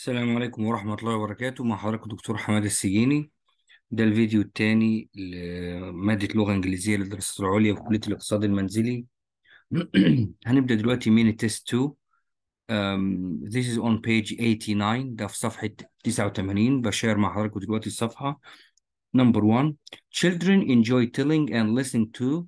السلام عليكم ورحمة الله وبركاته مع حضرتك دكتور حماد السجيني ده الفيديو الثاني لمادة لغة إنجليزية للدراسات العليا في كلية الاقتصاد المنزلي هنبدأ دلوقتي من التست 2 um, this is on page 89 ده في صفحة 89 بشير مع حضرتك دلوقتي الصفحة number 1 children enjoy telling and listening to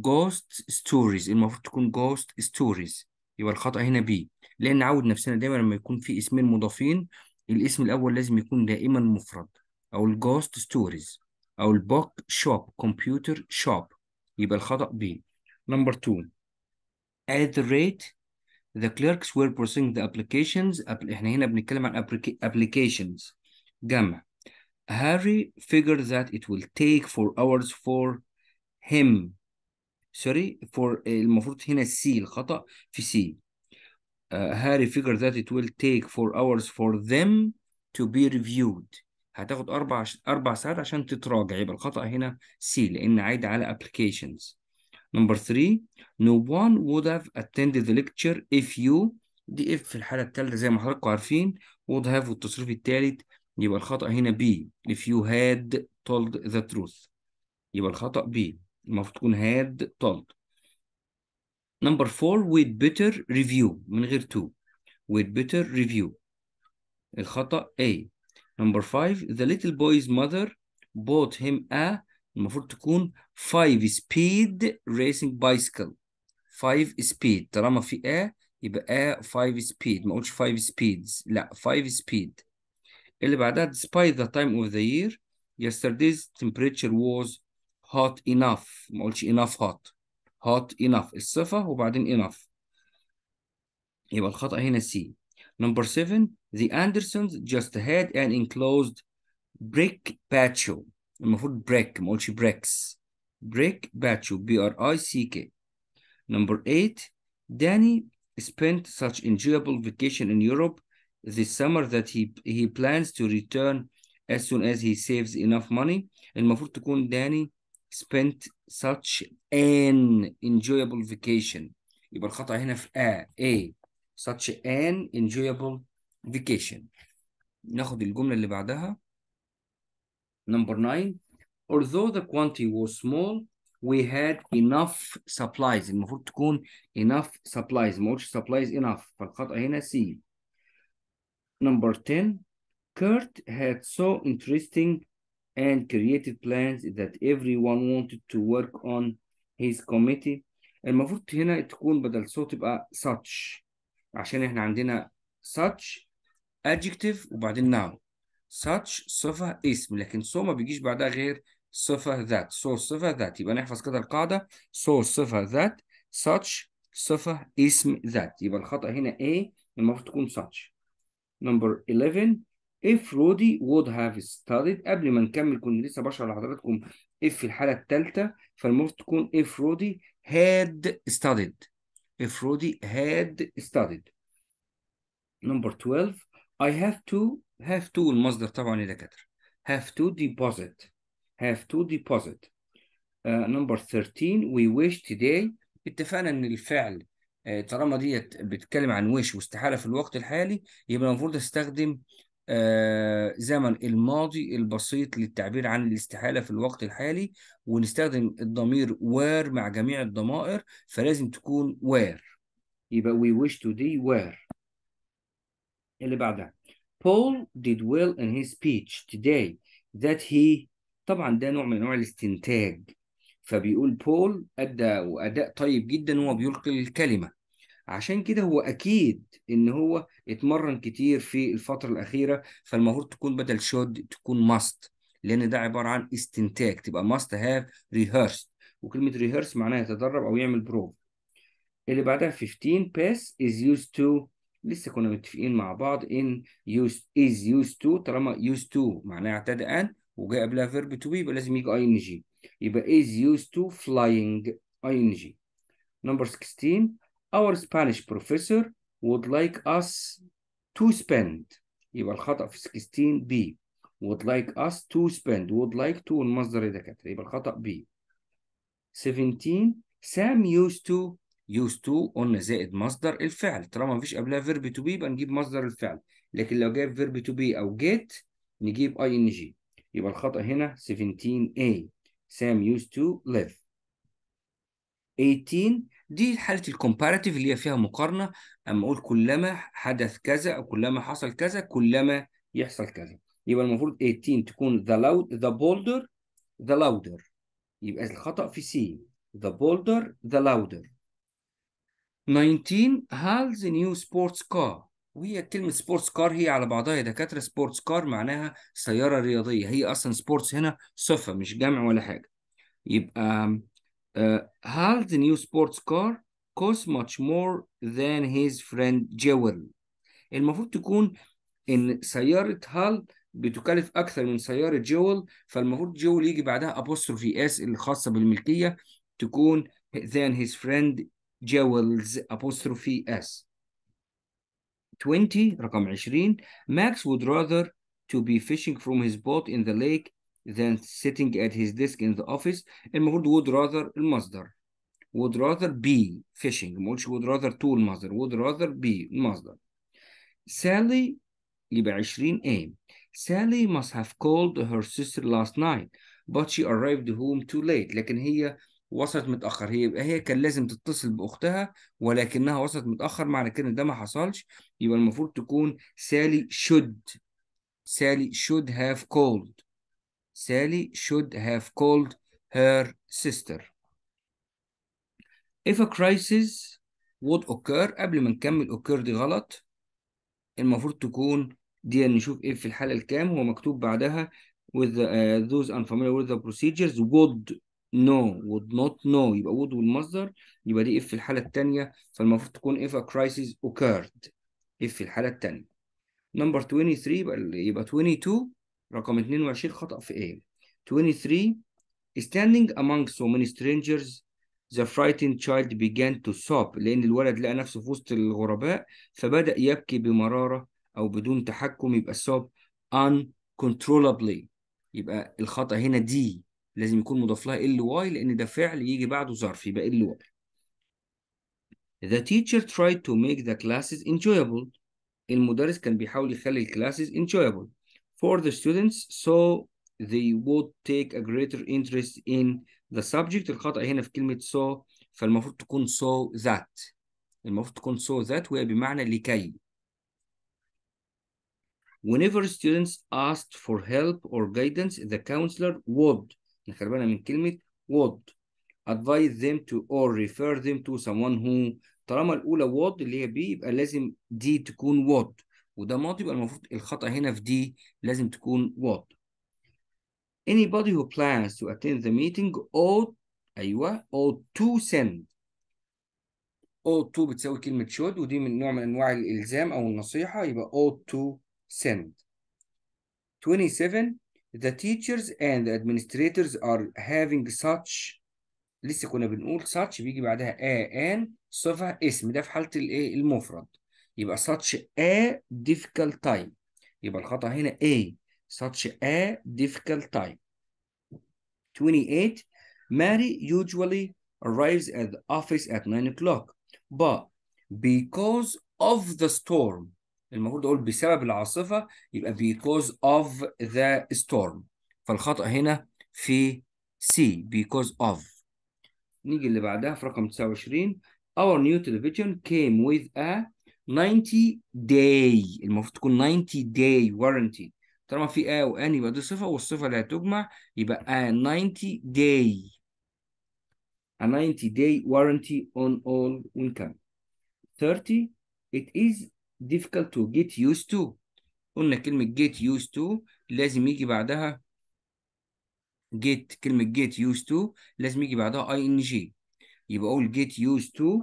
ghost stories المفروض تكون ghost stories يبقى الخطأ هنا بي لان نعود نفسنا دايما لما يكون في اسمين مضافين الاسم الاول لازم يكون دائما مفرد او الجوست ستوريز او البوك شوب كمبيوتر شوب يبقى الخطا ب نمبر 2 at the rate the clerks were processing the applications احنا هنا بنتكلم عن applications جمع Harry figured that it will take four hours for him sorry for المفروض هنا سي الخطأ في سي هاري فيجر ذات ات ويل تيك فور اورز فور ذيم تو بي ريفيود هتاخد اربع اربع ساعات عشان تتراجع يبقى الخطا هنا سي لان عايد على ابلكيشنز نمبر 3 نو وان وود هاف اتندد ذا ليكتشر اف يو دي اف في الحاله الثالثه زي ما حضراتكم عارفين وود هاف والتصريف الثالث يبقى الخطا هنا بي اف يو هاد تولد ذا تروث يبقى الخطا بي المفروض تكون هاد تولد number four with better review من غير two with better review الخطأ A number five the little boy's mother bought him a المفروض تكون five speed racing bicycle five speed طالما في A يبقى A five speed ما قلتش five speeds لا five speed اللي بعدها despite the time of the year yesterday's temperature was hot enough ما قلتش enough hot hot enough الصفة وبعدين enough يبقى الخطأ هنا C number 7 the Andersons just had an enclosed brick patio المفروض brick ما قلتش bricks brick patio B R I C K number 8 Danny spent such enjoyable vacation in Europe this summer that he he plans to return as soon as he saves enough money المفروض تكون داني spent such an enjoyable vacation يبقى الخطأ هنا في a a such an enjoyable vacation ناخد الجملة اللي بعدها number 9 although the quantity was small we had enough supplies المفروض تكون enough supplies ما supplies enough فالخطأ هنا C number 10 Kurt had so interesting and created plans that everyone wanted to work on his committee المفروض هنا تكون بدل so تبقى such عشان احنا عندنا such adjective وبعدين noun such صفة اسم لكن so ما بيجيش بعدها غير صفة that so صفة that يبقى نحفظ كده القاعدة so صفة that such صفة اسم that يبقى الخطأ هنا A المفروض تكون such number 11 if Rudy would have studied قبل ما نكمل كنا لسه بشرح لحضراتكم if في الحالة الثالثة فالمفروض تكون if Rudy had studied if Rudy had studied number 12 I have to have to المصدر طبعا يا دكاترة have to deposit have to deposit uh, number 13 we wish today اتفقنا ان الفعل آه، طالما ديت بتتكلم عن وش واستحاله في الوقت الحالي يبقى المفروض استخدم آه، زمن الماضي البسيط للتعبير عن الاستحالة في الوقت الحالي ونستخدم الضمير وير مع جميع الضمائر فلازم تكون وير يبقى we wish be وير اللي بعدها Paul did well in his speech today that he طبعا ده نوع من انواع الاستنتاج فبيقول بول ادى واداء طيب جدا وهو بيلقي الكلمه عشان كده هو اكيد ان هو اتمرن كتير في الفتره الاخيره فالمفروض تكون بدل شود تكون ماست لان ده عباره عن استنتاج تبقى ماست هاف ريهرس وكلمه ريهرس معناها يتدرب او يعمل بروف اللي بعدها 15 بيس از يوز تو لسه كنا متفقين مع بعض ان يوز از يوز تو طالما يوز تو معناها اعتاد ان وجاء قبلها فيرب تو بي يبقى لازم يجي اي ان جي يبقى از يوز تو فلاينج اي ان جي نمبر 16 Our Spanish professor would like us to spend يبقى الخطأ في 16 B would like us to spend would like to المصدر دكاترة يبقى الخطأ B 17 Sam used to used to قلنا زائد مصدر الفعل طالما فيش قبلها verb to be يبقى نجيب مصدر الفعل لكن لو جايب verb to be أو get نجيب ing. ان جي يبقى الخطأ هنا 17 A Sam used to live 18 دي حاله الكومباراتيف اللي هي فيها مقارنه اما اقول كلما حدث كذا او كلما حصل كذا كلما يحصل كذا يبقى المفروض 18 تكون the loud the bolder the louder يبقى الخطا في سي the bolder the louder 19 هالز نيو سبورتس كار وهي كلمة سبورتس كار هي على بعضها يا دكاترة سبورتس كار معناها سيارة رياضية هي أصلا سبورتس هنا صفة مش جمع ولا حاجة يبقى Uh, Hal's new sports car cost much more than his friend Jewel المفروض تكون ان سياره هال بتكلف اكثر من سياره جول فالمفروض جول يجي بعدها ابوستروفي اس الخاصه بالملكيه تكون than his friend جولز apostrophe s 20 رقم 20 Max would rather to be fishing from his boat in the lake than sitting at his desk in the office المفروض would rather المصدر would rather be fishing ما قلتش would rather to المصدر would rather be المصدر Sally يبقى 20 A Sally must have called her sister last night but she arrived home too late لكن هي وصلت متأخر هي يبقى هي كان لازم تتصل بأختها ولكنها وصلت متأخر معنى كده ده ما حصلش يبقى المفروض تكون سالي should سالي should have called Sally should have called her sister. If a crisis would occur قبل ما نكمل occur دي غلط المفروض تكون دي نشوف ايه في الحالة الكام هو مكتوب بعدها with the, uh, those unfamiliar with the procedures would no would not know يبقى would والمصدر يبقى دي if في الحالة التانية فالمفروض تكون if a crisis occurred if في الحالة التانية number 23 يبقى يبقى 22 رقم 22 خطأ في ايه 23 standing among so many strangers the frightened child began to sob لأن الولد لقى نفسه في وسط الغرباء فبدأ يبكي بمرارة أو بدون تحكم يبقى sob uncontrollably يبقى الخطأ هنا دي لازم يكون مضاف لها ال واي لأن ده فعل يجي بعده ظرف يبقى ال واي The teacher tried to make the classes enjoyable المدرس كان بيحاول يخلي الكلاسز enjoyable for the students so they would take a greater interest in the subject الخطأ هنا في كلمة so فالمفروض تكون so that المفروض تكون so that وهي بمعنى لكي Whenever students asked for help or guidance, the counselor would نخلي من كلمة would advise them to or refer them to someone who طالما الأولى would اللي هي B يبقى لازم دي تكون would وده ماضي يبقى المفروض الخطأ هنا في دي لازم تكون واضح. Anybody who plans to attend the meeting ought أيوه ought to send ought to بتساوي كلمة should ودي من نوع من أنواع الإلزام أو النصيحة يبقى ought to send. 27 The teachers and the administrators are having such لسه كنا بنقول such بيجي بعدها a an صفة اسم ده في حالة الإيه المفرد. يبقى such a difficult time يبقى الخطأ هنا A such a difficult time 28 Mary usually arrives at the office at 9 o'clock but because of the storm المفروض اقول بسبب العاصفة يبقى because of the storm فالخطأ هنا في C because of نيجي اللي بعدها في رقم 29 Our new television came with a 90 day المفروض تكون 90 day warranty طالما في ا وان يبقى دي صفه والصفه اللي هتجمع يبقى 90 day a 90 day warranty on all income 30 it is difficult to get used to قلنا كلمة get used to لازم يجي بعدها get كلمة get used to لازم يجي بعدها ing يبقى أقول get used to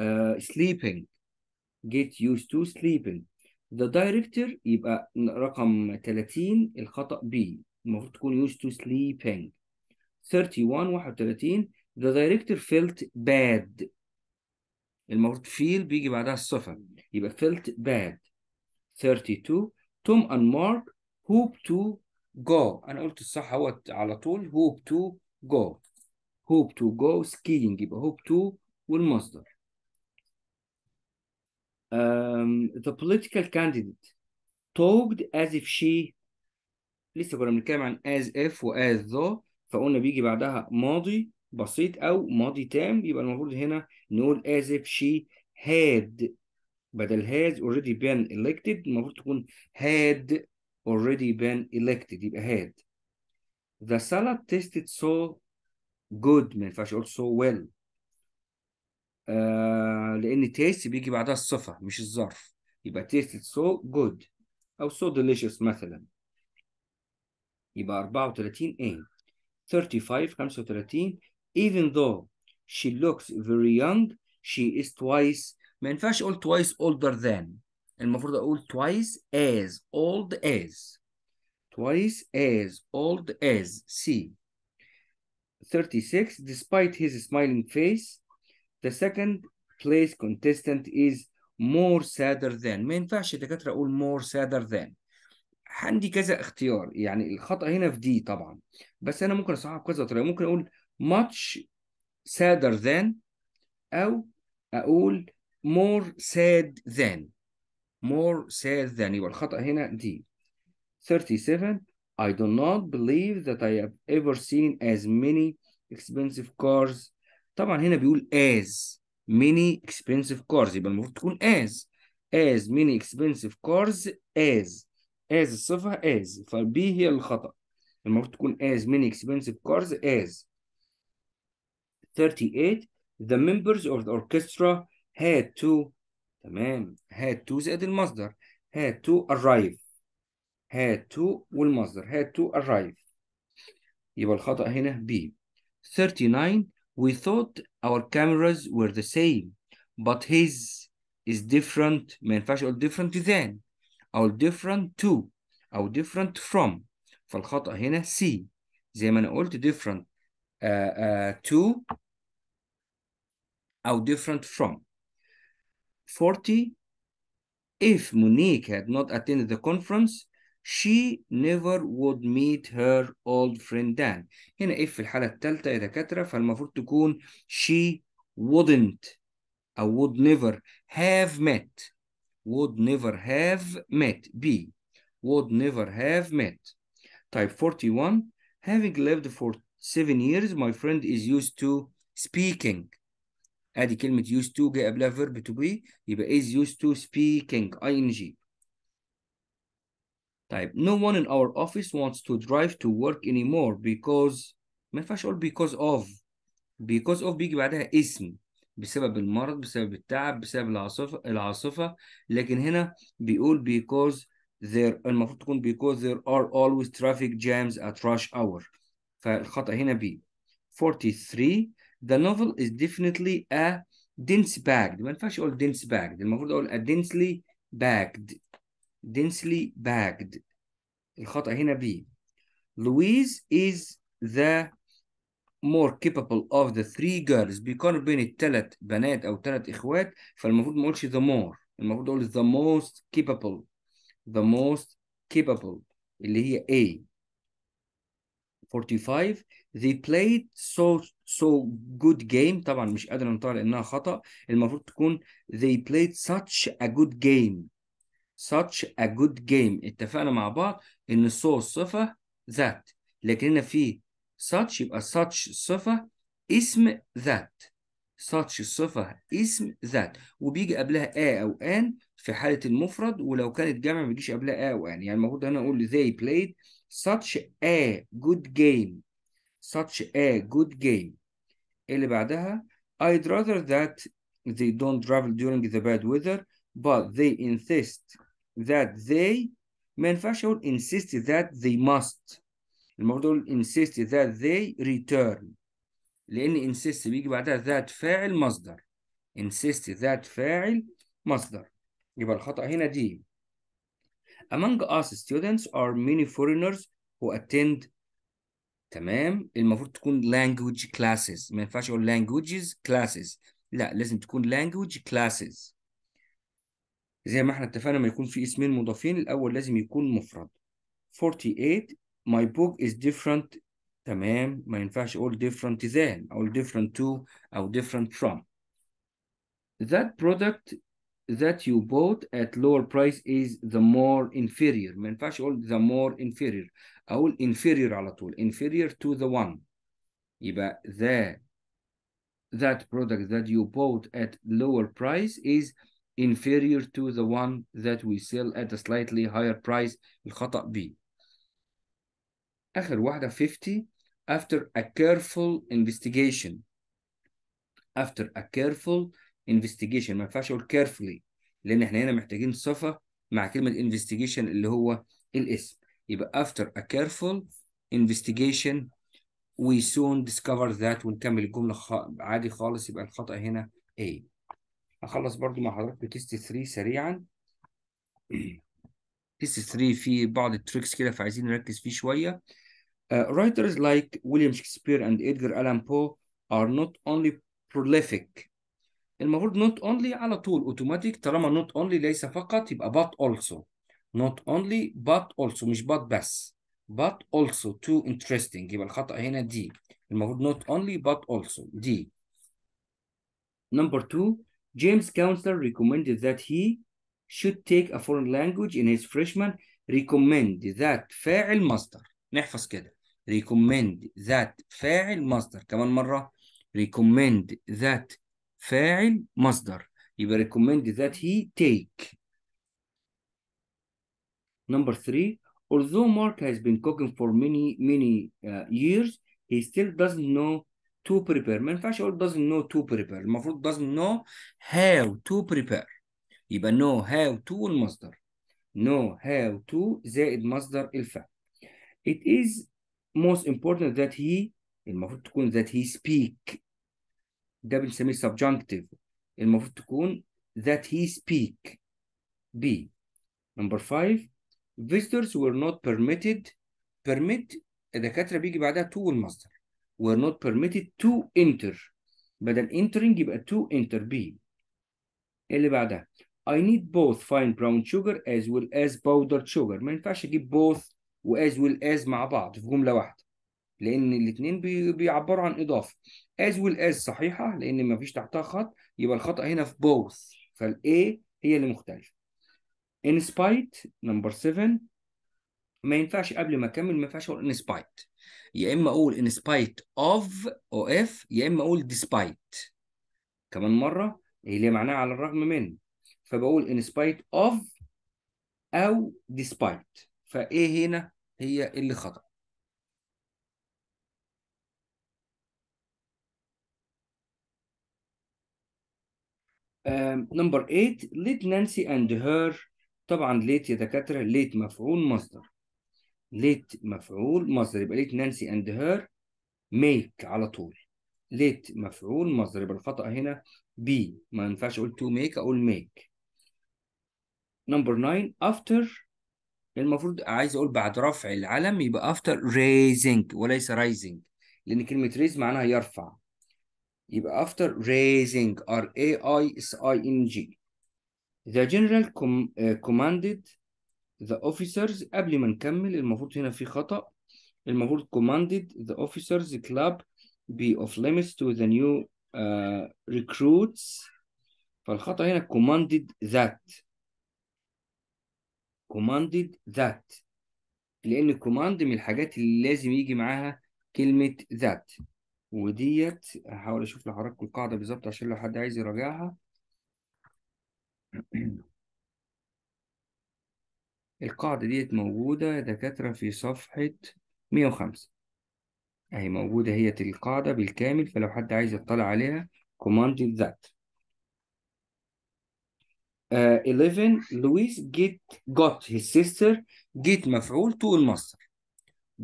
uh, sleeping get used to sleeping the director يبقى رقم 30 الخطأ B المفروض تكون used to sleeping 31 31 the director felt bad المفروض feel بيجي بعدها الصفة يبقى felt bad 32 Tom and Mark hope to go أنا قلت الصح اهوت على طول hope to go hope to go skiing يبقى hope to والمصدر um, the political candidate talked as if she لسه كنا بنتكلم عن as if و as though فقلنا بيجي بعدها ماضي بسيط او ماضي تام يبقى المفروض هنا نقول as if she had بدل has already been elected المفروض تكون had already been elected يبقى had the salad tasted so good ما ينفعش اقول so well لان تيست بيجي بعدها الصفه مش الظرف يبقى تيست سو جود او سو ديليشس مثلا يبقى 34 ايه 35 35 even though she looks very young she is twice ما ينفعش اقول twice older than المفروض اقول twice as old as twice as old as C 36 despite his smiling face The second place contestant is more sadder than ما ينفعش الدكاترة أقول more sadder than عندي كذا اختيار يعني الخطأ هنا في دي طبعا بس أنا ممكن أصحح كذا طريقة ممكن أقول much sadder than أو أقول more sad than more sad than يبقى الخطأ هنا دي 37 I do not believe that I have ever seen as many expensive cars طبعا هنا بيقول as many expensive cars يبقى المفروض تكون as as many expensive cars as as الصفة as فB هي الخطأ المفروض تكون as many expensive cars as 38 the members of the orchestra had to تمام had to زائد المصدر had to arrive had to والمصدر had to arrive يبقى الخطأ هنا B 39 We thought our cameras were the same, but his is different, ما ينفعش أقول different than أو different to أو different from فالخطأ هنا C زي ما أنا قلت different uh, uh, to أو different from 40 If Monique had not attended the conference, she never would meet her old friend Dan هنا if في الحالة الثالثة إذا دكاترة فالمفروض تكون she wouldn't I would never have met would never have met B would never have met type 41 having lived for seven years my friend is used to speaking ادي كلمة used to جاء قبلها verb to be يبقى is used to speaking ing طيب no one in our office wants to drive to work anymore because ما ينفعش اقول because of because of بيجي بعدها اسم بسبب المرض بسبب التعب بسبب العاصفة العاصفة لكن هنا بيقول because there المفروض تكون because there are always traffic jams at rush hour فالخطأ هنا B 43 the novel is definitely a dense bagged ما ينفعش اقول dense bagged المفروض اقول a densely bagged densely bagged الخطأ هنا B Louise is the more capable of the three girls بيقارن بين الثلاث بنات أو ثلاث إخوات فالمفروض ما أقولش the more المفروض أقول the most capable the most capable اللي هي A 45 they played so so good game طبعا مش قادر انطقها لانها خطا المفروض تكون they played such a good game such a good game اتفقنا مع بعض ان so صفة that لكن هنا في such يبقى such صفة اسم that such صفة اسم that وبيجي قبلها a أو an في حالة المفرد ولو كانت جمع ما بيجيش قبلها a أو an يعني المفروض أنا أقول they played such a good game such a good game اللي بعدها I'd rather that they don't travel during the bad weather but they insist that they ما ينفعش اقول insist that they must المفروض اقول insist that they return لان insist بيجي بعدها that فاعل مصدر insist that فاعل مصدر يبقى الخطأ هنا دي among us students are many foreigners who attend تمام المفروض تكون language classes ما ينفعش اقول languages classes لا لازم تكون language classes زي ما احنا اتفقنا ما يكون في اسمين مضافين الاول لازم يكون مفرد 48 my book is different تمام ما ينفعش اقول different than او different to او different from that product that you bought at lower price is the more inferior ما ينفعش اقول the more inferior اقول inferior على طول inferior to the one يبقى the that product that you bought at lower price is inferior to the one that we sell at a slightly higher price الخطأ B آخر واحدة 50 after a careful investigation after a careful investigation ما ينفعش اقول carefully لان احنا هنا محتاجين صفة مع كلمة investigation اللي هو الاسم يبقى after a careful investigation we soon discover that ونكمل الجملة عادي خالص يبقى الخطأ هنا A هخلص برضو مع حضرتك بتيست 3 سريعا تيست 3 في بعض التريكس كده فعايزين نركز فيه شويه writers like William Shakespeare and Edgar Allan Poe are not only prolific المفروض not only على طول اوتوماتيك طالما not only ليس فقط يبقى but also not only but also مش but بس but also too interesting يبقى الخطأ هنا دي المفروض not only but also دي number two James Counselor recommended that he should take a foreign language in his freshman recommend that فاعل مصدر نحفظ كده recommend that فاعل مصدر كمان مرة recommend that فاعل مصدر يبقى recommend that he take number three although Mark has been cooking for many many uh, years he still doesn't know to prepare ما ينفعش اقول doesn't know to prepare المفروض doesn't know how to prepare يبقى know how to المصدر know how to زائد مصدر الفعل it is most important that he المفروض تكون that he speak ده بنسميه subjunctive المفروض تكون that he speak B number five visitors were not permitted permit الدكاترة بيجي بعدها to المصدر were not permitted to enter بدل entering يبقى to enter be إيه اللي بعدها I need both fine brown sugar as well as powdered sugar ما ينفعش اجيب both و as well as مع بعض في جملة واحدة لأن الاتنين بي بيعبروا عن إضافة as well as صحيحة لأن ما فيش تحتها خط يبقى الخطأ هنا في both فالA هي اللي مختلفة in spite number 7 ما ينفعش قبل ما أكمل ما ينفعش أقول in spite يا اما اقول in spite of او اف يا اما اقول despite كمان مره اللي إيه معناها على الرغم من فبقول in spite of او despite فايه هنا هي اللي خطأ نمبر 8 ليت نانسي and her طبعا ليت يا دكاترة ليت مفعول مصدر ليت مفعول مصدر يبقى ليت نانسي اند هير ميك على طول ليت مفعول مصدر يبقى الخطأ هنا بي ما ينفعش اقول تو ميك اقول ميك نمبر 9 افتر المفروض عايز اقول بعد رفع العلم يبقى افتر ريزنج وليس رايزنج لان كلمه ريز معناها يرفع يبقى افتر raising r a i s i n g the general com uh, commanded the officers قبل ما نكمل المفروض هنا في خطأ المفروض commanded the officers club be of limits to the new uh, recruits فالخطأ هنا commanded that commanded that لأن command من الحاجات اللي لازم يجي معاها كلمة that وديت هحاول أشوف لحضراتكم القاعدة بالظبط عشان لو حد عايز يراجعها القاعدة ديت موجودة يا دكاترة في صفحة 105 أهي موجودة هي القاعدة بالكامل فلو حد عايز يطلع عليها command that uh, 11 لويس get got his sister get مفعول to المصدر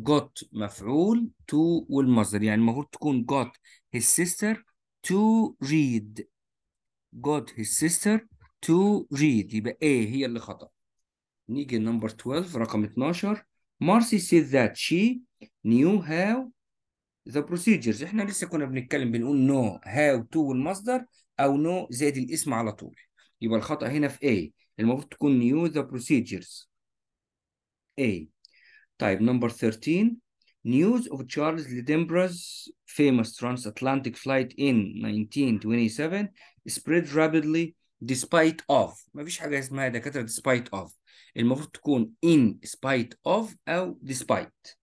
got مفعول to والمصدر يعني المفروض تكون got his sister to read got his sister to read يبقى A هي اللي خطأ نيجي نمبر 12 رقم 12 مارسي said that she knew how the procedures احنا لسه كنا بنتكلم بنقول no how to المصدر او no زائد الاسم على طول يبقى الخطأ هنا في A المفروض تكون knew the procedures A طيب نمبر 13 news of Charles Lindbergh's famous transatlantic flight in 1927 spread rapidly despite of ما فيش حاجة اسمها دكاترة despite of المفروض تكون in spite of او despite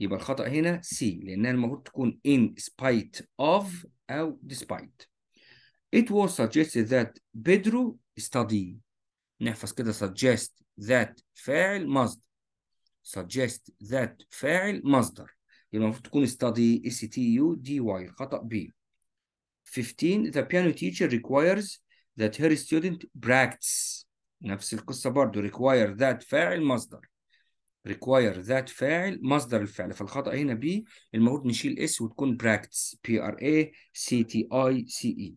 يبقى الخطأ هنا C لأنها المفروض تكون in spite of أو despite. It was suggested that Pedro study. نحفظ كده suggest that فاعل مصدر. suggest that فاعل مصدر. يبقى المفروض تكون study S T U D Y الخطأ B. 15 The piano teacher requires that her student practice نفس القصة برضو require that فاعل مصدر require that فاعل مصدر الفعل فالخطأ هنا بي المفروض نشيل اس وتكون practice P R A C T I C E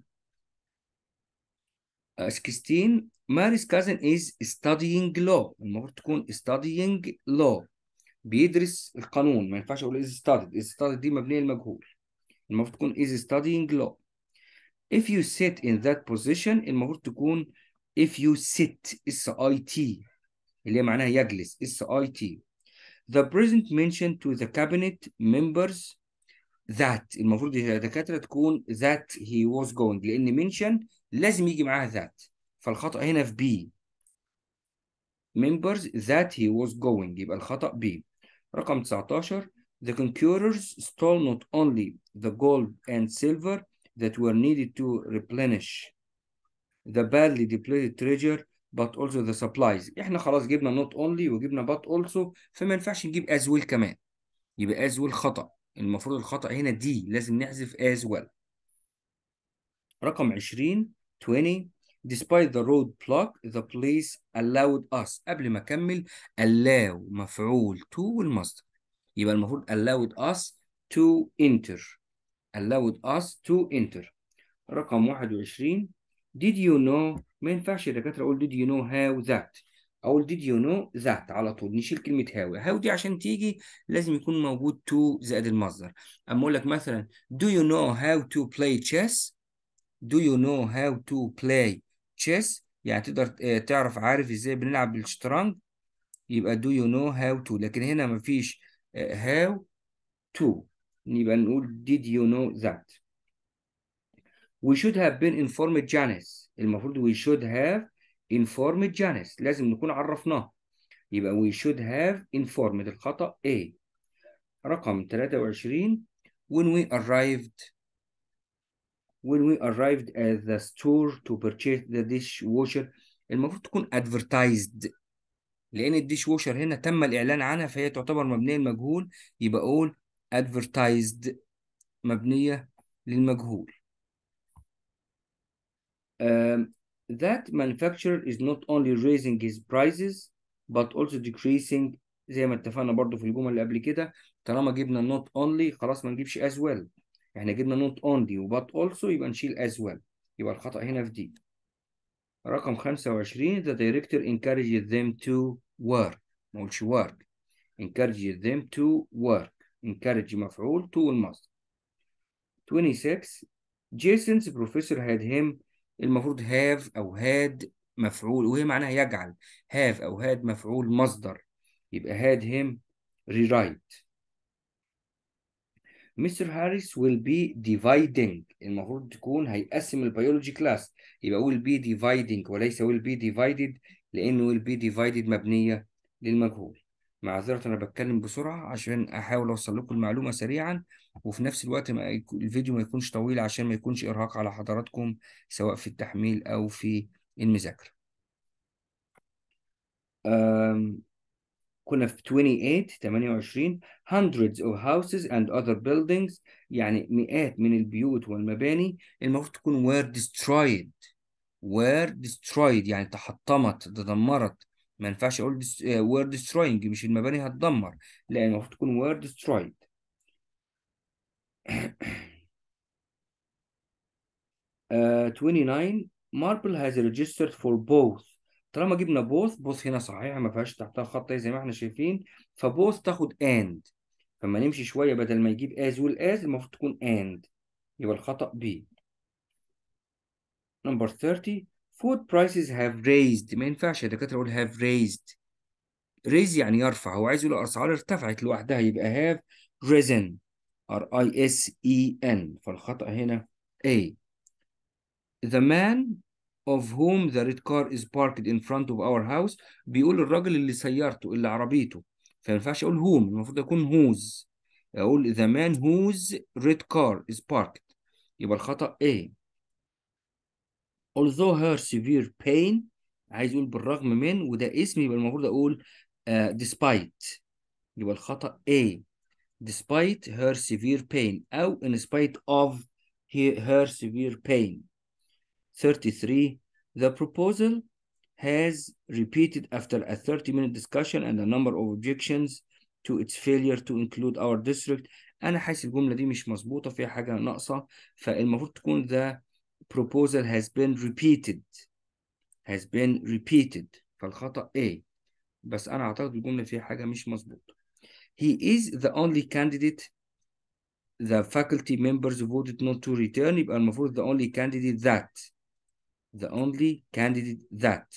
16 Mary's cousin is studying law المفروض تكون studying law بيدرس القانون ما ينفعش اقول is studied is studied دي مبنية المجهول المفروض تكون is studying law if you sit in that position المفروض تكون if you sit اس اي اللي معناها يجلس اس the president mentioned to the cabinet members that المفروض الدكاتره تكون that he was going لان mention لازم يجي معاها that فالخطا هنا في B members that he was going يبقى الخطا B رقم 19 the conquerors stole not only the gold and silver that were needed to replenish the badly depleted treasure but also the supplies احنا خلاص جبنا not only وجبنا but also فما ينفعش نجيب as well كمان يبقى as well خطأ المفروض الخطأ هنا دي لازم نحذف as well رقم 20 20 despite the roadblock the police allowed us قبل ما اكمل allow مفعول to والمصدر يبقى المفروض allowed us to enter allowed us to enter رقم 21 did you know ما ينفعش الدكاتره اقول did you know how that اقول did you know that على طول نشيل كلمه هاو هاو دي عشان تيجي لازم يكون موجود to زائد المصدر اما اقول لك مثلا do you know how to play chess do you know how to play chess يعني تقدر آه، تعرف عارف ازاي بنلعب الشطرنج يبقى do you know how to لكن هنا مفيش آه، how to يبقى نقول did you know that we should have been informed Janice المفروض we should have informed Janice لازم نكون عرفناه يبقى we should have informed الخطأ A رقم 23 when we arrived when we arrived at the store to purchase the dishwasher المفروض تكون advertised لأن الديش هنا تم الإعلان عنها فهي تعتبر مبنية للمجهول يبقى أقول advertised مبنية للمجهول Um, that manufacturer is not only raising his prices but also decreasing زي ما اتفقنا برضو في الجمل اللي قبل كده طالما جبنا not only خلاص ما نجيبش as well احنا جبنا not only but also يبقى نشيل as well يبقى الخطأ هنا في دي رقم 25 the director encourages them to work ما قلتش work encourages them to work encourage مفعول to المصدر 26 Jason's professor had him المفروض هاف او هاد مفعول وهي معناها يجعل هاف او هاد مفعول مصدر يبقى هاد هيم rewrite مستر هاريس will be dividing المفروض تكون هيقسم البيولوجي كلاس يبقى will be dividing وليس will be divided لأن will be divided مبنية للمجهول معذرة أنا بتكلم بسرعة عشان أحاول أوصل لكم المعلومة سريعا وفي نفس الوقت ما الفيديو ما يكونش طويل عشان ما يكونش إرهاق على حضراتكم سواء في التحميل أو في المذاكرة. أم... كنا في 28 28 hundreds of houses and other buildings يعني مئات من البيوت والمباني المفروض تكون were destroyed were destroyed يعني تحطمت تدمرت ما ينفعش اقول آه، وورد destroying مش المباني هتدمر لا المفروض تكون وورد destroyed uh, 29 آه، marble has registered for both طالما جبنا both both هنا صحيحه ما فيهاش تحتها خط زي ما احنا شايفين فبوث تاخد and فما نمشي شويه بدل ما يجيب as وال as المفروض تكون and يبقى الخطا B number 30 food prices have raised ما ينفعش يا دكاتره اقول have raised raise يعني يرفع هو عايز يقول الاسعار ارتفعت لوحدها يبقى have risen r i s e n فالخطا هنا A the man of whom the red car is parked in front of our house بيقول الراجل اللي سيارته اللي عربيته فما ينفعش اقول whom المفروض يكون whose اقول the man whose red car is parked يبقى الخطا A although her severe pain عايز اقول بالرغم من وده اسم يبقى المفروض اقول uh, despite يبقى الخطا A despite her severe pain او in spite of her severe pain 33 the proposal has repeated after a 30 minute discussion and a number of objections to its failure to include our district انا حاسس الجمله دي مش مظبوطه فيها حاجه ناقصه فالمفروض تكون the proposal has been repeated has been repeated فالخطأ A بس أنا أعتقد الجملة فيها حاجة مش مظبوطة He is the only candidate the faculty members voted not to return يبقى المفروض the only candidate that the only candidate that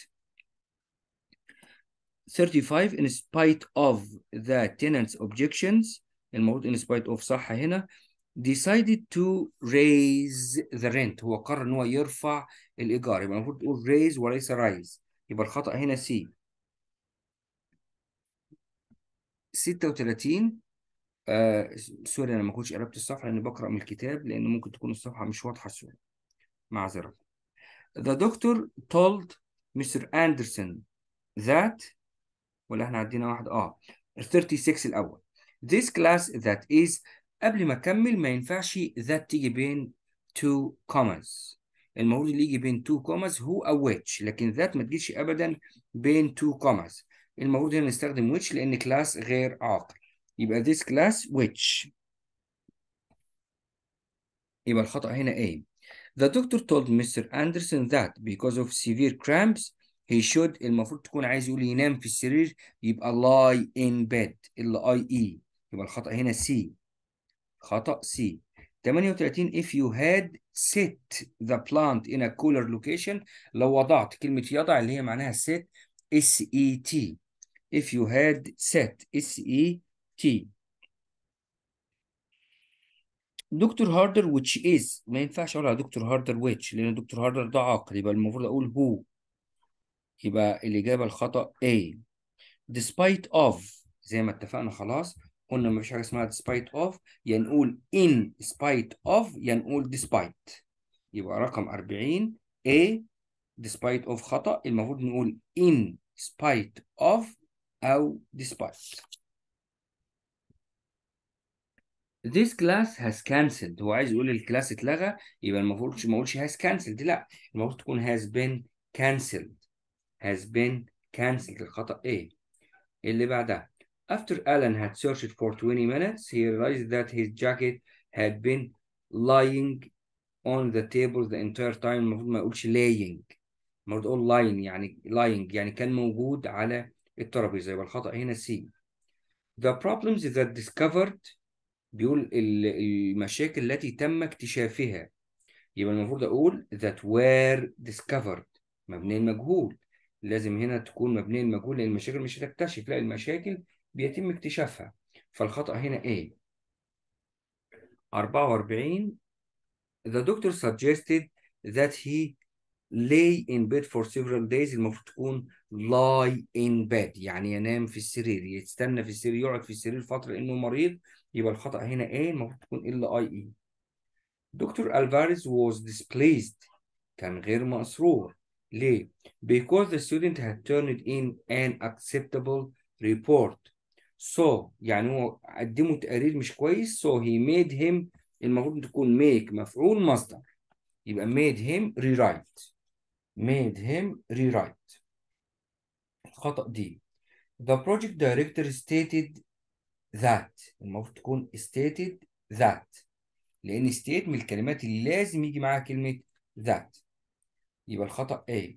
35 in spite of the tenants objections المفروض in spite of صح هنا decided to raise the rent هو قرر ان هو يرفع الايجار يبقى المفروض تقول raise وليس rise يبقى الخطا هنا سي 36 آه سوري انا ما كنتش قلبت الصفحه لاني بقرا من الكتاب لان ممكن تكون الصفحه مش واضحه سوري معذره The doctor told Mr. Anderson that ولا احنا عدينا واحد اه 36 الاول This class that is قبل ما اكمل ما ينفعش ذات تيجي بين تو كوماز المفروض اللي يجي بين تو كوماز هو او which لكن ذات ما تجيش ابدا بين تو كوماز المفروض هنا نستخدم which لان كلاس غير عاقل يبقى this class which يبقى الخطأ هنا ايه The doctor told Mr. Anderson that because of severe cramps he should المفروض تكون عايز يقول ينام في السرير يبقى lie in bed اللي I E يبقى الخطأ هنا C خطأ سي 38 if you had set the plant in a cooler location لو وضعت كلمة يضع اللي هي معناها set s e t if you had set s e t دكتور هاردر which is ما ينفعش اقول دكتور هاردر which لان دكتور هاردر ده عاقل يبقى المفروض اقول who يبقى الاجابه الخطا A despite of زي ما اتفقنا خلاص قلنا مفيش حاجه اسمها despite of يا نقول in spite of يا نقول despite يبقى رقم 40 A despite of خطا المفروض نقول in spite of او despite This class has cancelled هو عايز يقول الكلاس اتلغى يبقى المفروض ما اقولش has cancelled لا المفروض تكون has been cancelled has been cancelled الخطا ايه اللي بعدها After Alan had searched for 20 minutes, he realized that his jacket had been lying on the table the entire time المفروض ما يقولش laying المفروض يقول lying يعني lying يعني كان موجود على الترابيزة يبقى الخطأ هنا C The problems that discovered بيقول المشاكل التي تم اكتشافها يبقى المفروض أقول that were discovered مبني المجهول لازم هنا تكون مبنية المجهول لأن المشاكل مش هتكتشف لا المشاكل بيتم اكتشافها فالخطأ هنا ايه 44 the doctor suggested that he lay in bed for several days المفروض تكون lie in bed يعني ينام في السرير يستنى في السرير يقعد في السرير فترة إنه مريض يبقى الخطأ هنا ايه المفروض تكون الا اي اي e. دكتور ألفاريز was displaced كان غير مأسرور ليه؟ because the student had turned in an acceptable report so يعني هو قدمه تقرير مش كويس so he made him المفروض تكون make مفعول مصدر يبقى made him rewrite made him rewrite الخطأ دي the project director stated that المفروض تكون stated that لأن state من الكلمات اللي لازم يجي معاها كلمة that يبقى الخطأ A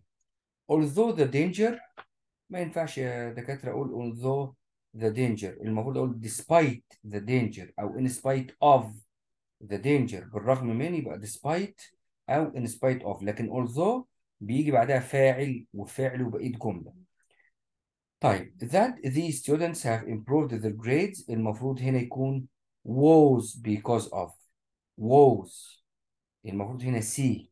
although the danger ما ينفعش يا دكاترة أقول although the danger المفروض اقول despite the danger او in spite of the danger بالرغم من يبقى despite او in spite of لكن although بيجي بعدها فاعل وفعل وبقيه جمله طيب that these students have improved their grades المفروض هنا يكون was because of was المفروض هنا see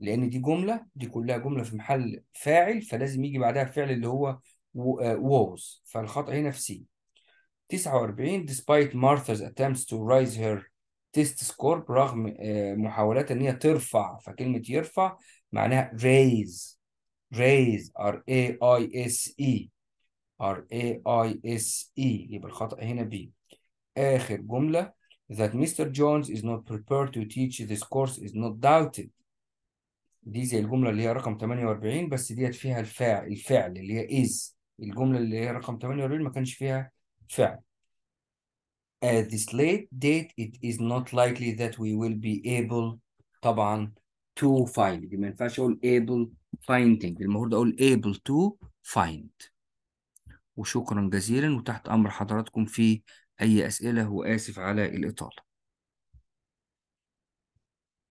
لأن دي جملة دي كلها جملة في محل فاعل فلازم يجي بعدها فعل اللي هو was فالخطأ هنا في سي 49 despite Martha's attempts to raise her test score برغم محاولات ان هي ترفع فكلمة يرفع معناها raise raise r a i s e r a i s e يبقى الخطأ هنا ب آخر جملة that Mr. Jones is not prepared to teach this course is not doubted دي زي الجملة اللي هي رقم 48 بس ديت فيها الفاعل الفعل اللي هي is الجملة اللي هي رقم 48 ما كانش فيها فعل at this late date it is not likely that we will be able طبعا to find دي ما ينفعش اقول able finding المفروض اقول able to find وشكرا جزيلا وتحت امر حضراتكم في اي اسئله واسف على الاطاله